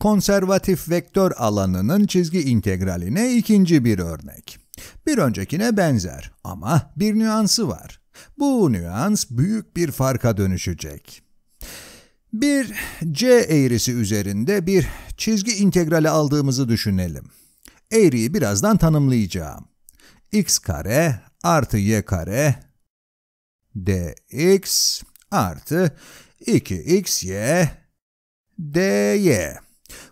konservatif vektör alanının çizgi integraline ikinci bir örnek. Bir öncekine benzer ama bir nüansı var. Bu nüans büyük bir farka dönüşecek. Bir C eğrisi üzerinde bir çizgi integrali aldığımızı düşünelim. Eğriyi birazdan tanımlayacağım. x kare artı y kare dx artı 2xy dy.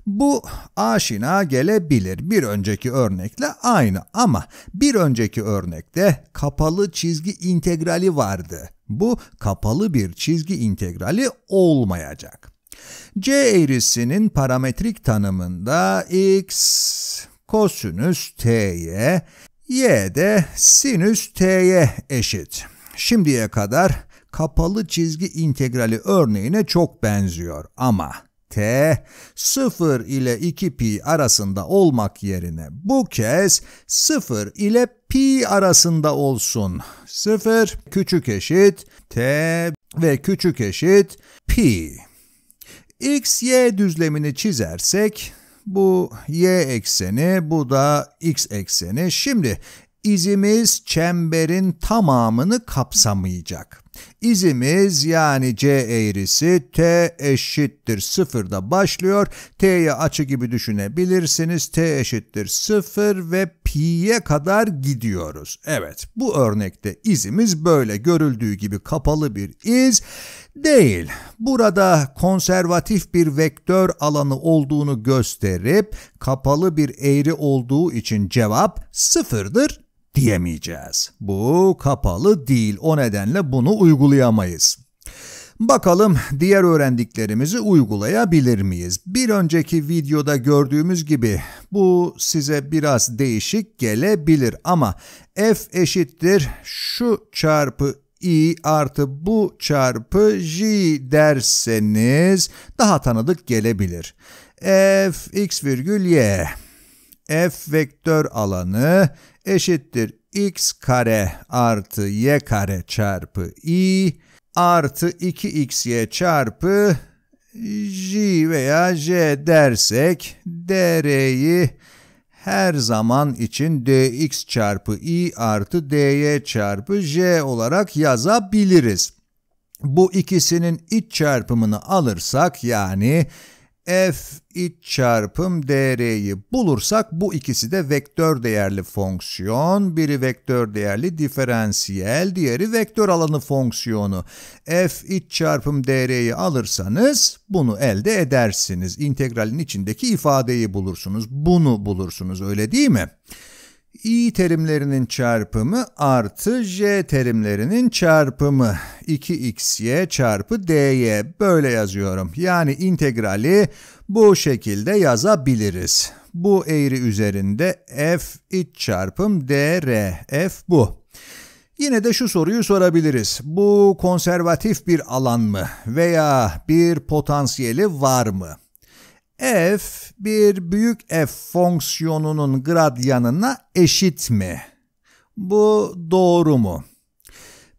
Bu aşina gelebilir bir önceki örnekle aynı ama bir önceki örnekte kapalı çizgi integrali vardı. Bu kapalı bir çizgi integrali olmayacak. C eğrisinin parametrik tanımında x kosinüs t'ye, y de sinüs t'ye eşit. Şimdiye kadar kapalı çizgi integrali örneğine çok benziyor ama t 0 ile 2 pi arasında olmak yerine bu kez 0 ile pi arasında olsun. 0 küçük eşit t ve küçük eşit pi. x y düzlemini çizersek bu y ekseni, bu da x ekseni. Şimdi izimiz çemberin tamamını kapsamayacak. İzimiz yani C eğrisi T eşittir sıfırda başlıyor. T'ye açı gibi düşünebilirsiniz. T eşittir sıfır ve pi'ye kadar gidiyoruz. Evet bu örnekte izimiz böyle görüldüğü gibi kapalı bir iz değil. Burada konservatif bir vektör alanı olduğunu gösterip kapalı bir eğri olduğu için cevap sıfırdır diyemeyeceğiz. Bu kapalı değil. O nedenle bunu uygulayamayız. Bakalım diğer öğrendiklerimizi uygulayabilir miyiz? Bir önceki videoda gördüğümüz gibi bu size biraz değişik gelebilir ama f eşittir şu çarpı i artı bu çarpı j derseniz daha tanıdık gelebilir. f x virgül y f vektör alanı eşittir x kare artı y kare çarpı i artı 2xy çarpı j veya j dersek dr'yi her zaman için dx çarpı i artı dy çarpı j olarak yazabiliriz. Bu ikisinin iç çarpımını alırsak yani f iç çarpım dr'yi bulursak bu ikisi de vektör değerli fonksiyon. Biri vektör değerli diferansiyel, diğeri vektör alanı fonksiyonu. f iç çarpım dr'yi alırsanız bunu elde edersiniz. İntegralin içindeki ifadeyi bulursunuz. Bunu bulursunuz öyle değil mi? i terimlerinin çarpımı artı j terimlerinin çarpımı 2xy çarpı dy böyle yazıyorum. Yani integrali bu şekilde yazabiliriz. Bu eğri üzerinde f iç çarpım dr f bu. Yine de şu soruyu sorabiliriz. Bu konservatif bir alan mı veya bir potansiyeli var mı? f bir büyük f fonksiyonunun gradyanına eşit mi? Bu doğru mu?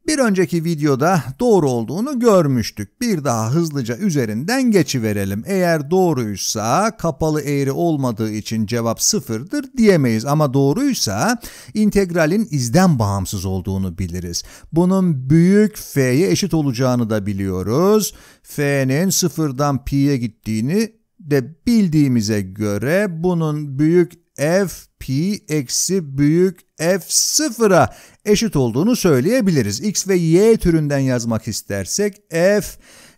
Bir önceki videoda doğru olduğunu görmüştük. Bir daha hızlıca üzerinden geçiverelim. Eğer doğruysa kapalı eğri olmadığı için cevap sıfırdır diyemeyiz. Ama doğruysa integralin izden bağımsız olduğunu biliriz. Bunun büyük f'ye eşit olacağını da biliyoruz. f'nin sıfırdan pi'ye gittiğini de bildiğimize göre bunun büyük f pi eksi büyük f sıfıra eşit olduğunu söyleyebiliriz. X ve y türünden yazmak istersek f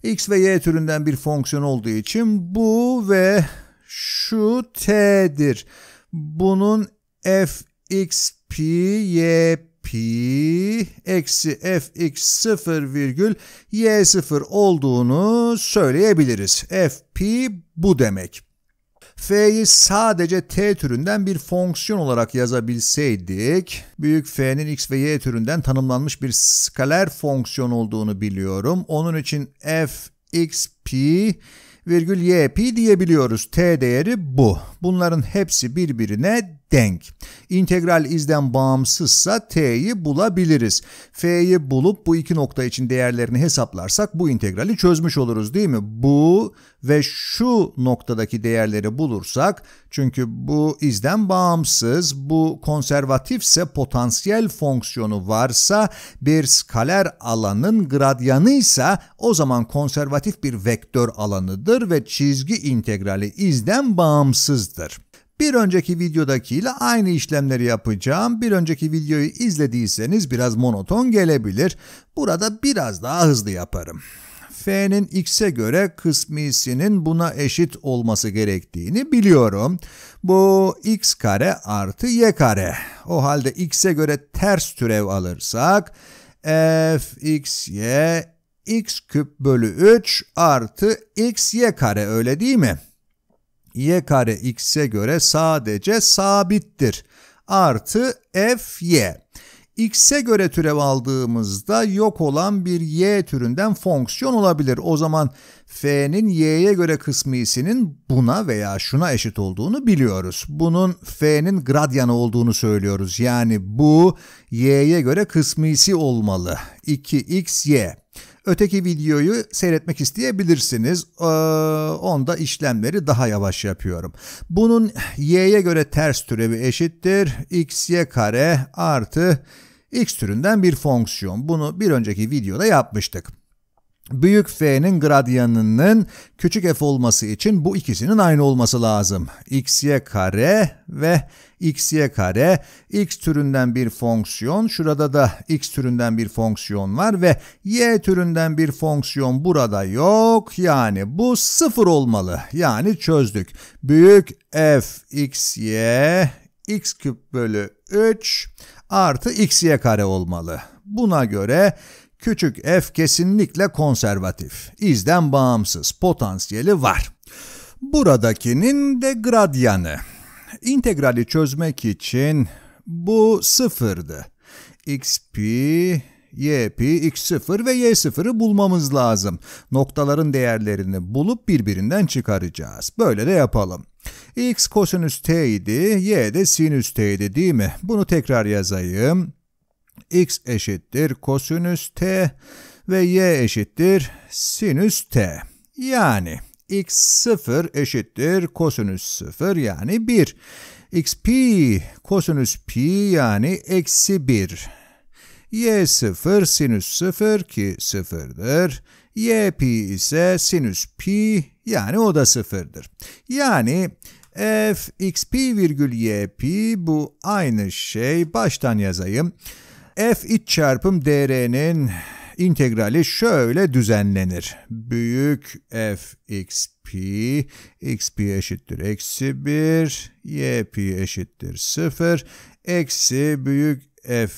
x ve y türünden bir fonksiyon olduğu için bu ve şu t'dir. Bunun f x pi y pi eksi fx 0 virgül y0 olduğunu söyleyebiliriz. f pi bu demek. F'yi sadece t türünden bir fonksiyon olarak yazabilseydik, büyük F'nin x ve y türünden tanımlanmış bir skaler fonksiyon olduğunu biliyorum. Onun için f x pi virgül y pi diyebiliyoruz. T değeri bu. Bunların hepsi birbirine denk. İntegral izden bağımsızsa t'yi bulabiliriz. f'yi bulup bu iki nokta için değerlerini hesaplarsak bu integrali çözmüş oluruz değil mi? Bu ve şu noktadaki değerleri bulursak çünkü bu izden bağımsız, bu konservatifse potansiyel fonksiyonu varsa bir skaler alanın gradyanıysa o zaman konservatif bir vektör alanıdır ve çizgi integrali izden bağımsızdır. Bir önceki videodakiyle aynı işlemleri yapacağım. Bir önceki videoyu izlediyseniz biraz monoton gelebilir. Burada biraz daha hızlı yaparım. F'nin x'e göre kısmisinin buna eşit olması gerektiğini biliyorum. Bu x kare artı y kare. O halde x'e göre ters türev alırsak f x y x küp bölü 3 artı x y kare öyle değil mi? y kare x'e göre sadece sabittir. Artı f y. X'e göre türev aldığımızda yok olan bir y türünden fonksiyon olabilir. O zaman f'nin y'ye göre kısmisinin buna veya şuna eşit olduğunu biliyoruz. Bunun f'nin gradyanı olduğunu söylüyoruz. Yani bu y'ye göre kısmisi olmalı. 2 x y. Öteki videoyu seyretmek isteyebilirsiniz. Ee, onda işlemleri daha yavaş yapıyorum. Bunun y'ye göre ters türevi eşittir. xy kare artı x türünden bir fonksiyon. Bunu bir önceki videoda yapmıştık. Büyük F'nin gradyanının küçük f olması için bu ikisinin aynı olması lazım. x'ye kare ve x'ye kare x türünden bir fonksiyon. Şurada da x türünden bir fonksiyon var ve y türünden bir fonksiyon burada yok. Yani bu sıfır olmalı. Yani çözdük. Büyük f x y x küp bölü 3 artı x'ye kare olmalı. Buna göre Küçük F kesinlikle konservatif, İzden bağımsız, potansiyeli var. Buradakinin de gradyanı. İntegrali çözmek için bu sıfırdı. xp, yp, x0 ve y0'ı bulmamız lazım. Noktaların değerlerini bulup birbirinden çıkaracağız. Böyle de yapalım. x kosinüs t idi, y de sinüs t idi değil mi? Bunu tekrar yazayım x eşittir kosinüs t ve y eşittir sinüs t. Yani x 0 eşittir kosinüs 0 yani 1. x pi kosinüs pi yani eksi 1. y 0 sinüs 0 ki 0'dır. y pi ise sinüs pi yani o da 0'dır. Yani f x pi virgül y pi bu aynı şey baştan yazayım f iç çarpım dr'nin integrali şöyle düzenlenir. Büyük f x pi, x pi eşittir eksi 1, y pi eşittir 0, eksi büyük f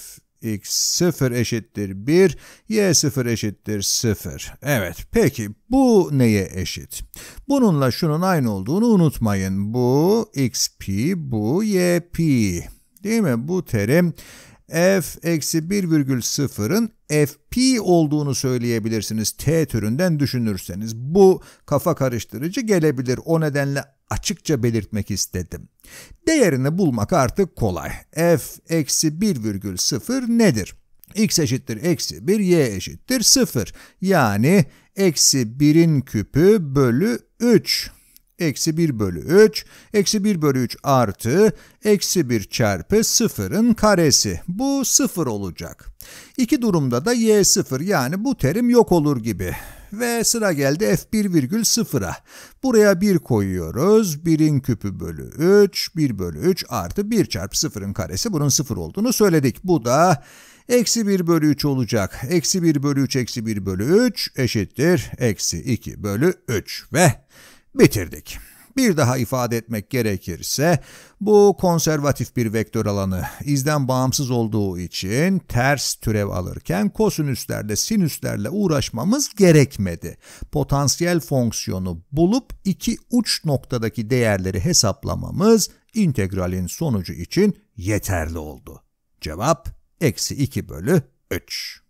x 0 eşittir 1, y 0 eşittir 0. Evet, peki bu neye eşit? Bununla şunun aynı olduğunu unutmayın. Bu x pi, bu y pi. Değil mi? Bu terim f-1,0'ın fp olduğunu söyleyebilirsiniz t türünden düşünürseniz. Bu kafa karıştırıcı gelebilir. O nedenle açıkça belirtmek istedim. Değerini bulmak artık kolay. f-1,0 nedir? x eşittir eksi 1, y eşittir 0. Yani eksi 1'in küpü bölü 3 eksi 1 bölü 3, eksi 1 bölü 3 artı, eksi 1 çarpı 0'ın karesi. Bu 0 olacak. İki durumda da y 0 yani bu terim yok olur gibi. Ve sıra geldi f1,0'a. Buraya 1 koyuyoruz. 1'in küpü bölü 3, 1 bölü 3 artı 1 çarpı 0'ın karesi. Bunun 0 olduğunu söyledik. Bu da Eksi 1 bölü 3 olacak. Eksi 1 bölü 3 eksi 1 bölü 3 eşittir. Eksi 2 bölü 3 ve bitirdik. Bir daha ifade etmek gerekirse bu konservatif bir vektör alanı izden bağımsız olduğu için ters türev alırken kosinüslerle sinüslerle uğraşmamız gerekmedi. Potansiyel fonksiyonu bulup iki uç noktadaki değerleri hesaplamamız integralin sonucu için yeterli oldu. Cevap eksi 2 bölü 3.